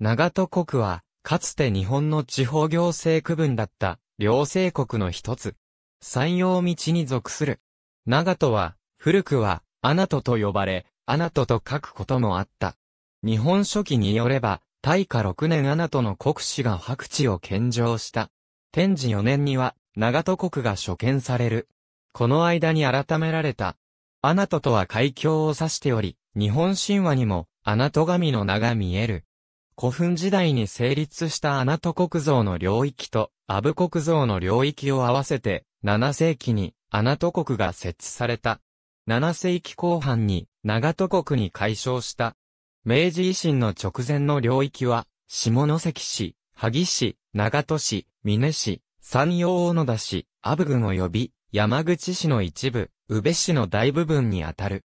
長戸国は、かつて日本の地方行政区分だった、両政国の一つ。山陽道に属する。長戸は、古くは、アナトと呼ばれ、アナトと書くこともあった。日本書紀によれば、大化6年アナトの国司が白地を献上した。天智4年には、長戸国が所見される。この間に改められた。アナトとは海峡を指しており、日本神話にも、アナト神の名が見える。古墳時代に成立した穴戸国像の領域と阿部国像の領域を合わせて7世紀に穴戸国が設置された。7世紀後半に長戸国に解消した。明治維新の直前の領域は下関市、萩市、長戸市、美祢市、山陽大野田市、阿武郡及び山口市の一部、宇部市の大部分にあたる。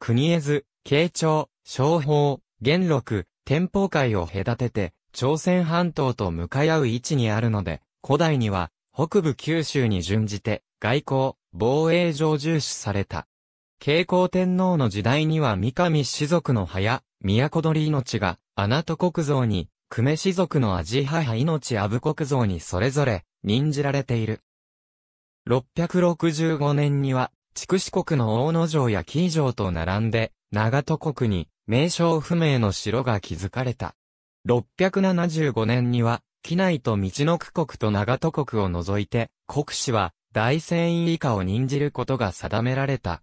国絵図、慶長、商法、元禄、天保海を隔てて、朝鮮半島と向かい合う位置にあるので、古代には、北部九州に準じて、外交、防衛上重視された。慶光天皇の時代には三上氏族の早、都鳥命が、穴戸国像に、久米氏族の味母命阿部国像にそれぞれ、任じられている。665年には、筑紫国の大野城や紀伊城と並んで、長戸国に、名称不明の城が築かれた。675年には、機内と道の区国と長戸国を除いて、国司は大船員以下を任じることが定められた。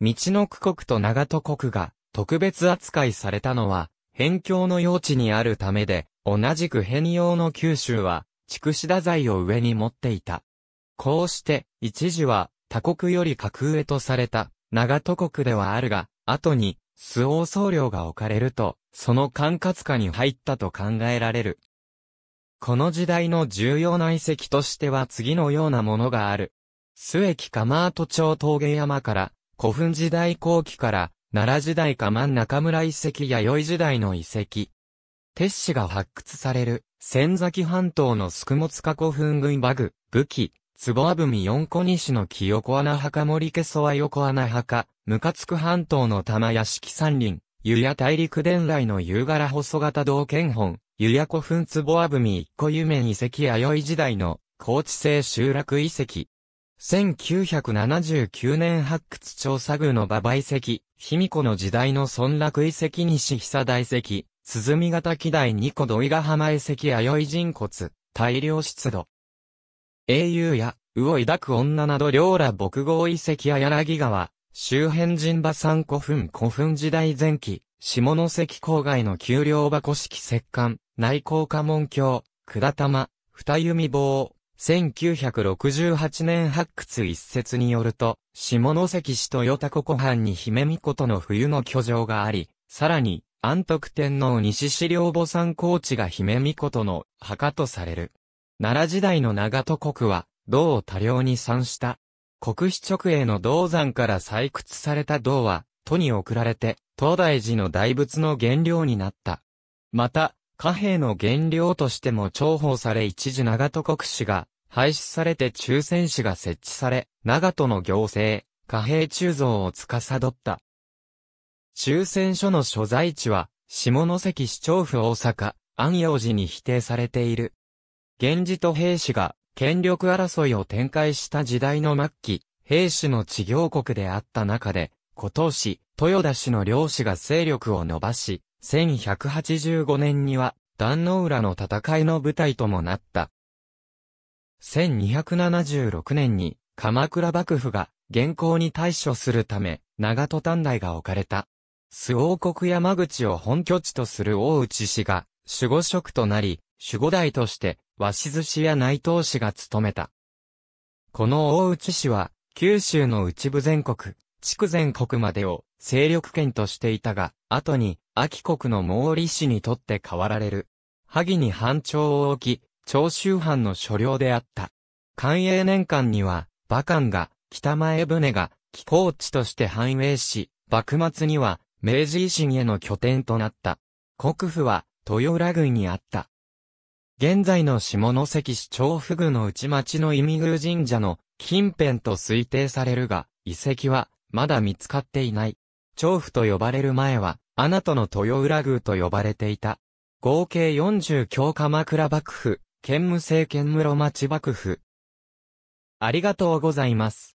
道の区国と長戸国が特別扱いされたのは、辺境の用地にあるためで、同じく辺用の九州は、筑紫太宰を上に持っていた。こうして、一時は他国より格上とされた、長戸国ではあるが、後に、周王僧侶が置かれると、その管轄下に入ったと考えられる。この時代の重要な遺跡としては次のようなものがある。末木釜跡町峠山から、古墳時代後期から、奈良時代か中村遺跡や弥生時代の遺跡。鉄子が発掘される、仙崎半島の宿物化古墳群バグ、武器、坪あぶみ四個西の木横穴墓森家曽は横穴墓、ムカつく半島の玉屋敷山林、湯屋大陸伝来の夕柄細型道見本、湯屋古墳坪あぶみ一個夢遺跡弥生時代の高知製集落遺跡。1979年発掘調査具の馬場遺跡、卑弥呼の時代の村落遺跡西久大遺跡、鼓型滝代二個土井ヶ浜遺跡弥生人骨、大量出土。英雄や、魚を抱く女など両羅牧郷遺跡や柳川、周辺人馬山古墳古墳時代前期、下関郊外の丘陵箱式石棺、内高家門橋、下玉、二弓棒、1968年発掘一説によると、下関市豊田湖湖畔に姫御との冬の居城があり、さらに、安徳天皇西資料墓参高地が姫御との墓とされる。奈良時代の長戸国は、銅を多量に産した。国子直営の銅山から採掘された銅は、都に送られて、東大寺の大仏の原料になった。また、貨幣の原料としても重宝され一時長戸国史が、廃止されて抽選士が設置され、長戸の行政、貨幣鋳造を司った。抽選所の所在地は、下関市長府大阪、安陽寺に否定されている。源氏と平氏が権力争いを展開した時代の末期、平氏の治業国であった中で、古東氏、豊田氏の両氏が勢力を伸ばし、1185年には、壇の浦の戦いの舞台ともなった。1276年に、鎌倉幕府が、現行に対処するため、長戸短大が置かれた。諏王国山口を本拠地とする大内氏が、守護職となり、守護代として、鷲寿氏や内藤氏が務めた。この大内氏は、九州の内部全国、地区全国までを勢力圏としていたが、後に、秋国の毛利氏にとって変わられる。萩に藩庁を置き、長州藩の所領であった。寛永年間には、馬漢が、北前船が、寄港地として繁栄し、幕末には、明治維新への拠点となった。国府は、豊浦郡にあった。現在の下関市調布具の内町の味宮神社の近辺と推定されるが、遺跡はまだ見つかっていない。調布と呼ばれる前は、あなたの豊浦宮と呼ばれていた。合計40強鎌倉幕府、兼務政権室町幕府。ありがとうございます。